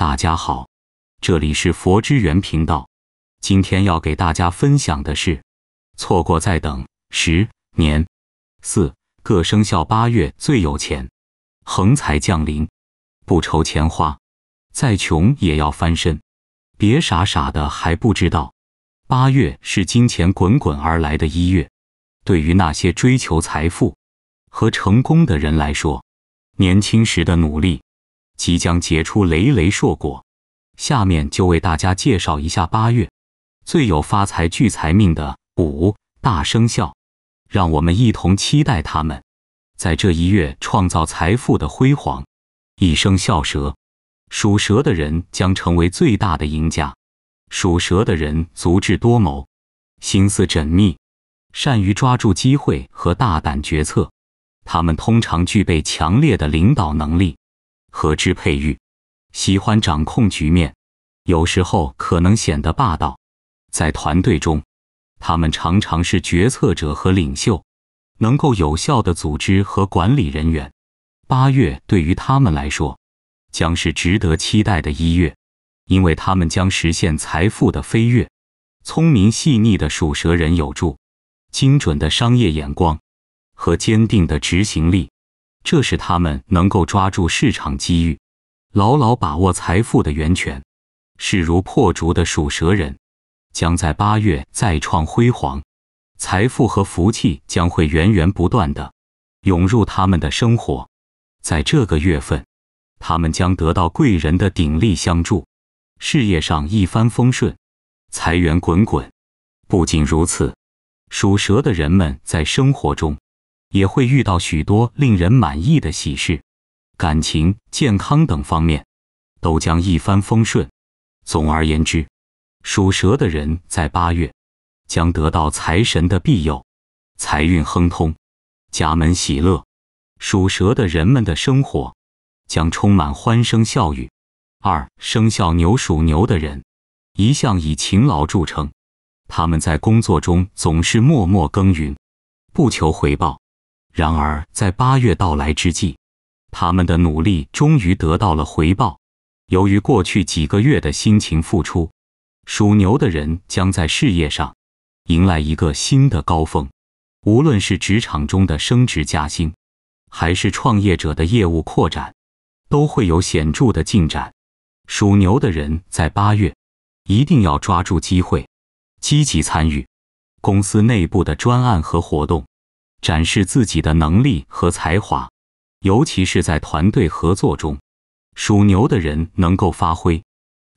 大家好，这里是佛之源频道。今天要给大家分享的是，错过再等十年。四各生肖八月最有钱，横财降临，不愁钱花，再穷也要翻身。别傻傻的还不知道，八月是金钱滚滚而来的一月。对于那些追求财富和成功的人来说，年轻时的努力。即将结出累累硕果，下面就为大家介绍一下八月最有发财聚财命的五大生肖，让我们一同期待他们在这一月创造财富的辉煌。一生肖蛇，属蛇的人将成为最大的赢家。属蛇的人足智多谋，心思缜密，善于抓住机会和大胆决策。他们通常具备强烈的领导能力。和支配欲，喜欢掌控局面，有时候可能显得霸道。在团队中，他们常常是决策者和领袖，能够有效的组织和管理人员。八月对于他们来说将是值得期待的一月，因为他们将实现财富的飞跃。聪明细腻的属蛇人有助精准的商业眼光和坚定的执行力。这是他们能够抓住市场机遇，牢牢把握财富的源泉。势如破竹的属蛇人，将在八月再创辉煌，财富和福气将会源源不断的涌入他们的生活。在这个月份，他们将得到贵人的鼎力相助，事业上一帆风顺，财源滚滚。不仅如此，属蛇的人们在生活中。也会遇到许多令人满意的喜事，感情、健康等方面都将一帆风顺。总而言之，属蛇的人在八月将得到财神的庇佑，财运亨通，家门喜乐。属蛇的人们的生活将充满欢声笑语。二生肖牛属牛的人一向以勤劳著称，他们在工作中总是默默耕耘，不求回报。然而，在八月到来之际，他们的努力终于得到了回报。由于过去几个月的辛勤付出，属牛的人将在事业上迎来一个新的高峰。无论是职场中的升职加薪，还是创业者的业务扩展，都会有显著的进展。属牛的人在八月一定要抓住机会，积极参与公司内部的专案和活动。展示自己的能力和才华，尤其是在团队合作中，属牛的人能够发挥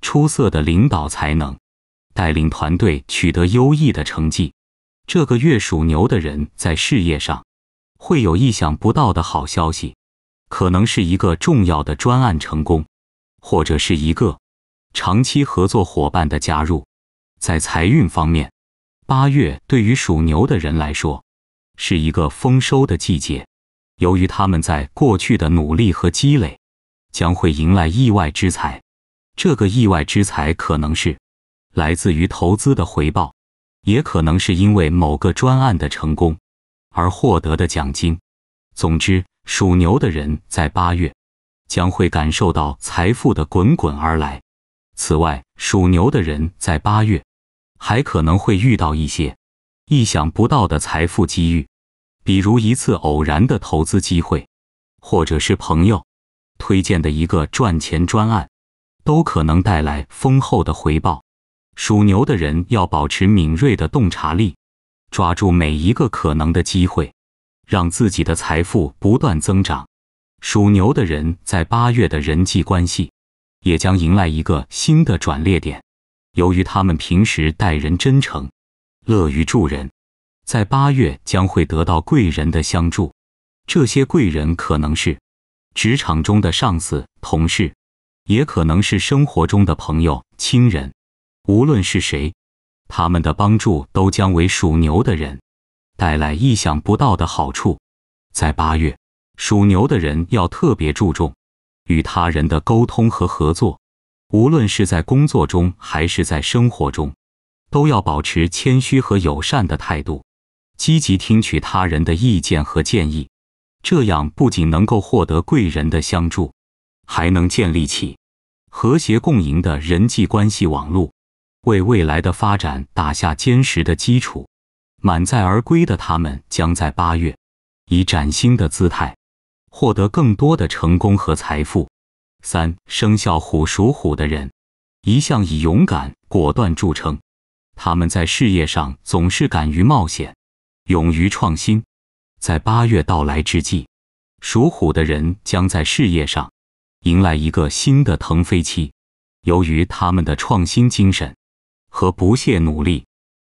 出色的领导才能，带领团队取得优异的成绩。这个月属牛的人在事业上会有意想不到的好消息，可能是一个重要的专案成功，或者是一个长期合作伙伴的加入。在财运方面，八月对于属牛的人来说。是一个丰收的季节，由于他们在过去的努力和积累，将会迎来意外之财。这个意外之财可能是来自于投资的回报，也可能是因为某个专案的成功而获得的奖金。总之，属牛的人在八月将会感受到财富的滚滚而来。此外，属牛的人在八月还可能会遇到一些。意想不到的财富机遇，比如一次偶然的投资机会，或者是朋友推荐的一个赚钱专案，都可能带来丰厚的回报。属牛的人要保持敏锐的洞察力，抓住每一个可能的机会，让自己的财富不断增长。属牛的人在八月的人际关系也将迎来一个新的转捩点，由于他们平时待人真诚。乐于助人，在八月将会得到贵人的相助。这些贵人可能是职场中的上司、同事，也可能是生活中的朋友、亲人。无论是谁，他们的帮助都将为属牛的人带来意想不到的好处。在八月，属牛的人要特别注重与他人的沟通和合作，无论是在工作中还是在生活中。都要保持谦虚和友善的态度，积极听取他人的意见和建议，这样不仅能够获得贵人的相助，还能建立起和谐共赢的人际关系网络，为未来的发展打下坚实的基础。满载而归的他们将在八月以崭新的姿态获得更多的成功和财富。三生肖虎属虎的人一向以勇敢果断著称。他们在事业上总是敢于冒险，勇于创新。在八月到来之际，属虎的人将在事业上迎来一个新的腾飞期。由于他们的创新精神和不懈努力，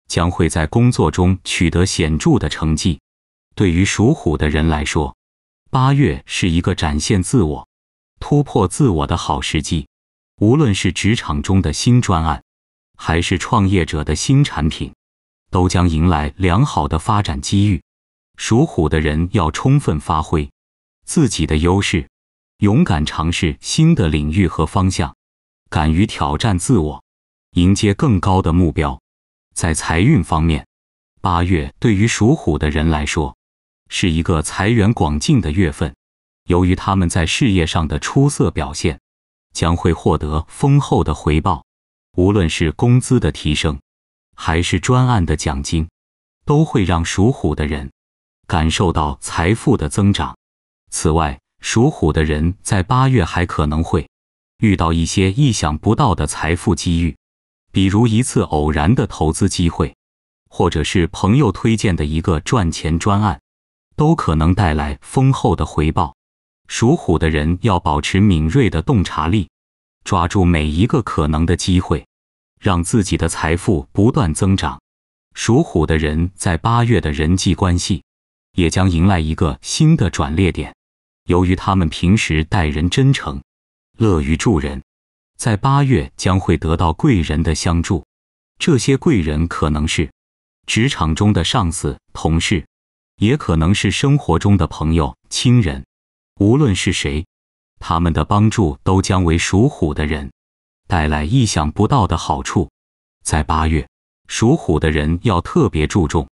将会在工作中取得显著的成绩。对于属虎的人来说，八月是一个展现自我、突破自我的好时机。无论是职场中的新专案。还是创业者的新产品，都将迎来良好的发展机遇。属虎的人要充分发挥自己的优势，勇敢尝试新的领域和方向，敢于挑战自我，迎接更高的目标。在财运方面，八月对于属虎的人来说是一个财源广进的月份。由于他们在事业上的出色表现，将会获得丰厚的回报。无论是工资的提升，还是专案的奖金，都会让属虎的人感受到财富的增长。此外，属虎的人在八月还可能会遇到一些意想不到的财富机遇，比如一次偶然的投资机会，或者是朋友推荐的一个赚钱专案，都可能带来丰厚的回报。属虎的人要保持敏锐的洞察力。抓住每一个可能的机会，让自己的财富不断增长。属虎的人在八月的人际关系也将迎来一个新的转捩点。由于他们平时待人真诚，乐于助人，在八月将会得到贵人的相助。这些贵人可能是职场中的上司、同事，也可能是生活中的朋友、亲人。无论是谁。他们的帮助都将为属虎的人带来意想不到的好处。在八月，属虎的人要特别注重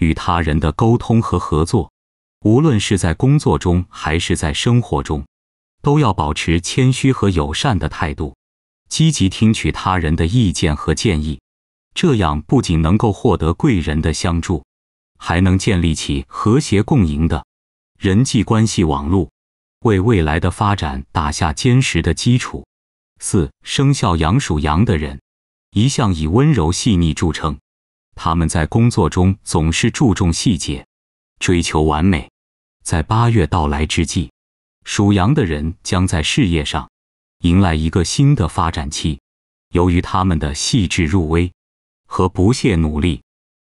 与他人的沟通和合作，无论是在工作中还是在生活中，都要保持谦虚和友善的态度，积极听取他人的意见和建议。这样不仅能够获得贵人的相助，还能建立起和谐共赢的人际关系网络。为未来的发展打下坚实的基础。四生肖羊属羊的人一向以温柔细腻著称，他们在工作中总是注重细节，追求完美。在八月到来之际，属羊的人将在事业上迎来一个新的发展期。由于他们的细致入微和不懈努力，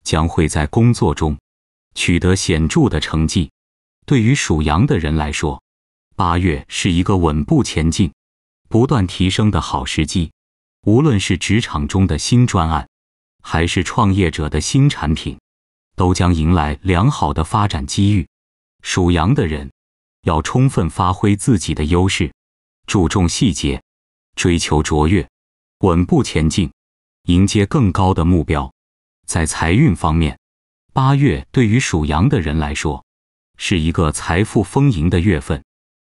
将会在工作中取得显著的成绩。对于属羊的人来说，八月是一个稳步前进、不断提升的好时机，无论是职场中的新专案，还是创业者的新产品，都将迎来良好的发展机遇。属羊的人要充分发挥自己的优势，注重细节，追求卓越，稳步前进，迎接更高的目标。在财运方面，八月对于属羊的人来说是一个财富丰盈的月份。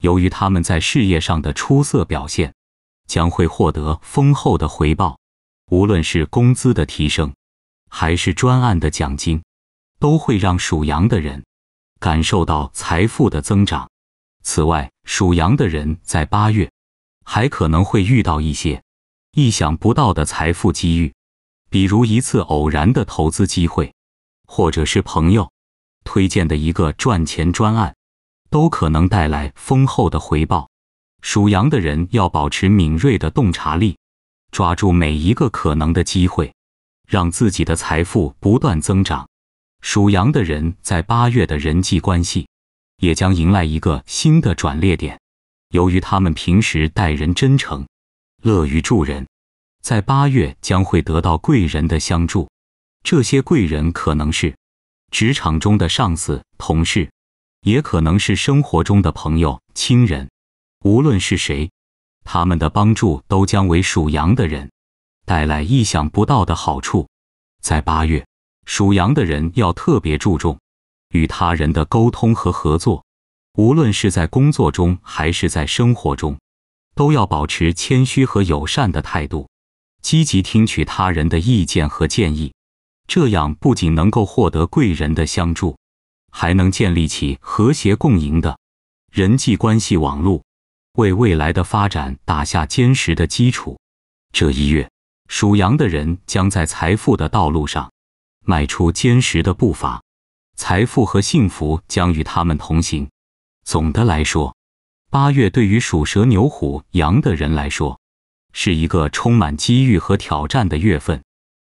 由于他们在事业上的出色表现，将会获得丰厚的回报，无论是工资的提升，还是专案的奖金，都会让属羊的人感受到财富的增长。此外，属羊的人在八月还可能会遇到一些意想不到的财富机遇，比如一次偶然的投资机会，或者是朋友推荐的一个赚钱专案。都可能带来丰厚的回报。属羊的人要保持敏锐的洞察力，抓住每一个可能的机会，让自己的财富不断增长。属羊的人在八月的人际关系也将迎来一个新的转捩点。由于他们平时待人真诚、乐于助人，在八月将会得到贵人的相助。这些贵人可能是职场中的上司、同事。也可能是生活中的朋友、亲人，无论是谁，他们的帮助都将为属羊的人带来意想不到的好处。在八月，属羊的人要特别注重与他人的沟通和合作，无论是在工作中还是在生活中，都要保持谦虚和友善的态度，积极听取他人的意见和建议。这样不仅能够获得贵人的相助。还能建立起和谐共赢的人际关系网络，为未来的发展打下坚实的基础。这一月，属羊的人将在财富的道路上迈出坚实的步伐，财富和幸福将与他们同行。总的来说，八月对于属蛇、牛、虎、羊的人来说，是一个充满机遇和挑战的月份。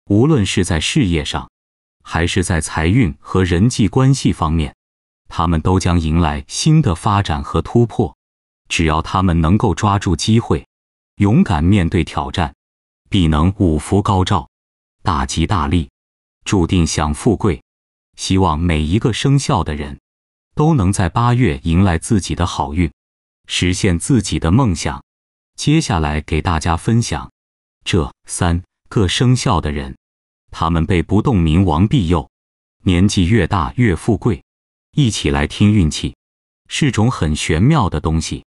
无论是在事业上，还是在财运和人际关系方面，他们都将迎来新的发展和突破。只要他们能够抓住机会，勇敢面对挑战，必能五福高照，大吉大利，注定享富贵。希望每一个生肖的人，都能在八月迎来自己的好运，实现自己的梦想。接下来给大家分享这三个生肖的人。他们被不动明王庇佑，年纪越大越富贵。一起来听运气，是种很玄妙的东西，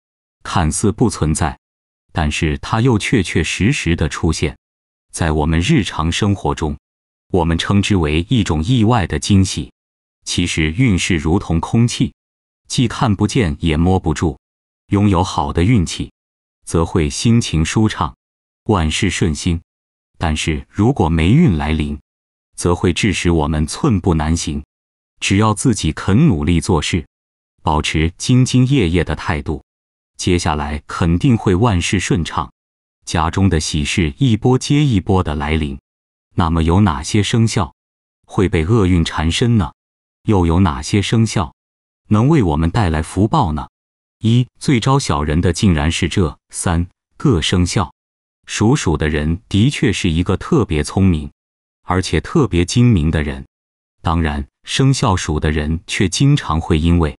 看似不存在，但是它又确确实实的出现，在我们日常生活中，我们称之为一种意外的惊喜。其实运势如同空气，既看不见也摸不住。拥有好的运气，则会心情舒畅，万事顺心。但是如果霉运来临，则会致使我们寸步难行。只要自己肯努力做事，保持兢兢业业的态度，接下来肯定会万事顺畅，家中的喜事一波接一波的来临。那么，有哪些生肖会被厄运缠身呢？又有哪些生肖能为我们带来福报呢？一最招小人的竟然是这三个生肖。属鼠的人的确是一个特别聪明，而且特别精明的人。当然，生肖鼠的人却经常会因为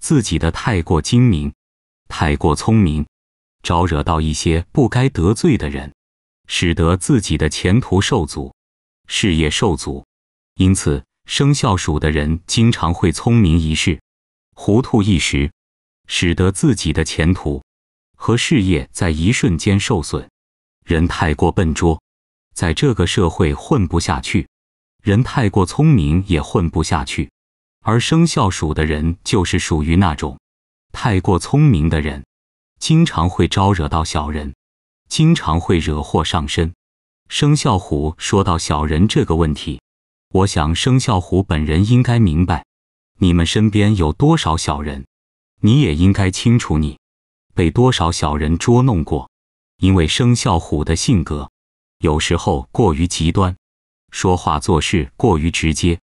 自己的太过精明、太过聪明，招惹到一些不该得罪的人，使得自己的前途受阻、事业受阻。因此，生肖鼠的人经常会聪明一世、糊涂一时，使得自己的前途和事业在一瞬间受损。人太过笨拙，在这个社会混不下去；人太过聪明也混不下去。而生肖鼠的人就是属于那种太过聪明的人，经常会招惹到小人，经常会惹祸上身。生肖虎说到小人这个问题，我想生肖虎本人应该明白，你们身边有多少小人，你也应该清楚，你被多少小人捉弄过。因为生肖虎的性格，有时候过于极端，说话做事过于直接，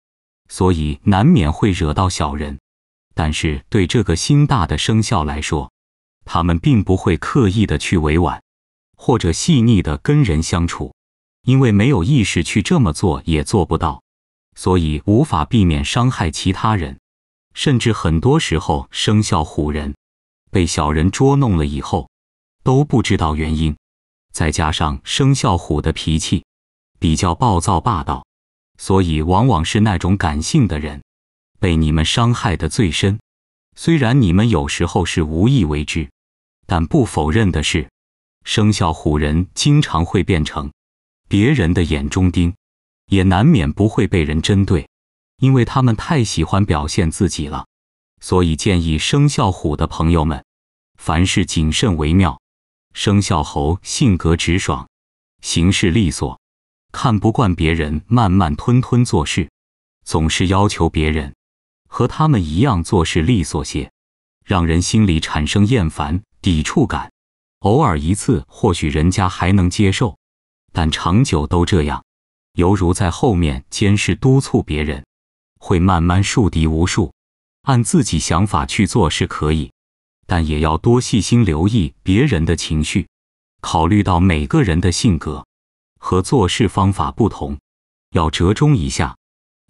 所以难免会惹到小人。但是对这个心大的生肖来说，他们并不会刻意的去委婉，或者细腻的跟人相处，因为没有意识去这么做也做不到，所以无法避免伤害其他人。甚至很多时候，生肖虎人被小人捉弄了以后。都不知道原因，再加上生肖虎的脾气比较暴躁霸道，所以往往是那种感性的人被你们伤害的最深。虽然你们有时候是无意为之，但不否认的是，生肖虎人经常会变成别人的眼中钉，也难免不会被人针对，因为他们太喜欢表现自己了。所以建议生肖虎的朋友们，凡事谨慎为妙。生肖猴性格直爽，行事利索，看不惯别人慢慢吞吞做事，总是要求别人和他们一样做事利索些，让人心里产生厌烦、抵触感。偶尔一次或许人家还能接受，但长久都这样，犹如在后面监视督促别人，会慢慢树敌无数。按自己想法去做是可以。但也要多细心留意别人的情绪，考虑到每个人的性格和做事方法不同，要折中一下，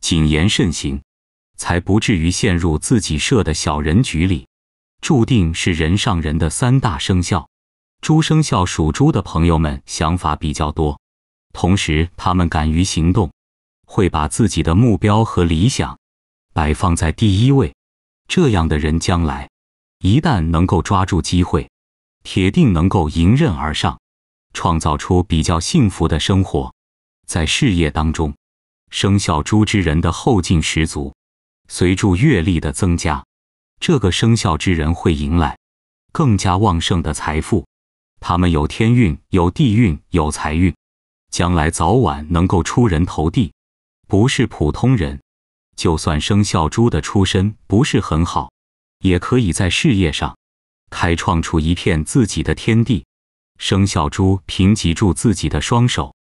谨言慎行，才不至于陷入自己设的小人局里，注定是人上人的三大生肖。猪生肖属猪的朋友们想法比较多，同时他们敢于行动，会把自己的目标和理想摆放在第一位。这样的人将来。一旦能够抓住机会，铁定能够迎刃而上，创造出比较幸福的生活。在事业当中，生肖猪之人的后劲十足。随着阅历的增加，这个生肖之人会迎来更加旺盛的财富。他们有天运，有地运，有财运，将来早晚能够出人头地，不是普通人。就算生肖猪的出身不是很好。也可以在事业上，开创出一片自己的天地。生肖猪凭藉住自己的双手，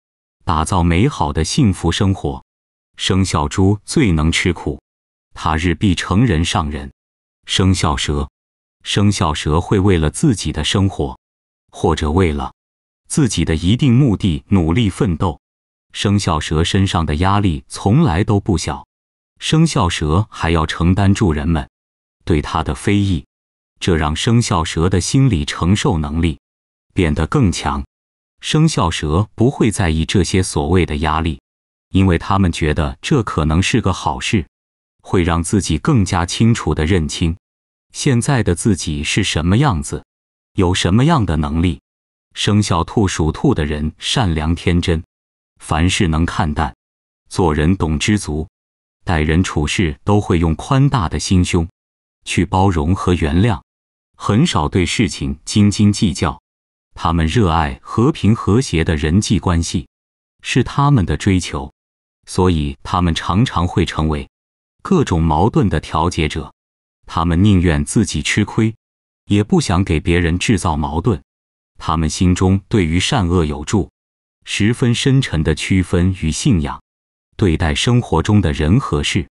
打造美好的幸福生活。生肖猪最能吃苦，他日必成人上人。生肖蛇，生肖蛇会为了自己的生活，或者为了自己的一定目的努力奋斗。生肖蛇身上的压力从来都不小，生肖蛇还要承担住人们。对他的非议，这让生肖蛇的心理承受能力变得更强。生肖蛇不会在意这些所谓的压力，因为他们觉得这可能是个好事，会让自己更加清楚的认清现在的自己是什么样子，有什么样的能力。生肖兔属兔的人善良天真，凡事能看淡，做人懂知足，待人处事都会用宽大的心胸。去包容和原谅，很少对事情斤斤计较。他们热爱和平和谐的人际关系，是他们的追求。所以，他们常常会成为各种矛盾的调解者。他们宁愿自己吃亏，也不想给别人制造矛盾。他们心中对于善恶有助，十分深沉的区分与信仰。对待生活中的人和事，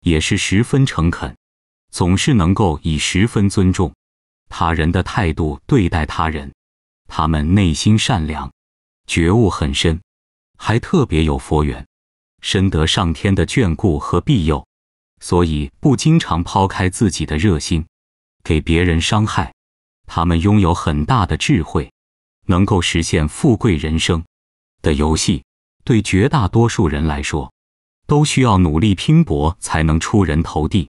也是十分诚恳。总是能够以十分尊重他人的态度对待他人，他们内心善良，觉悟很深，还特别有佛缘，深得上天的眷顾和庇佑，所以不经常抛开自己的热心给别人伤害。他们拥有很大的智慧，能够实现富贵人生的游戏。对绝大多数人来说，都需要努力拼搏才能出人头地。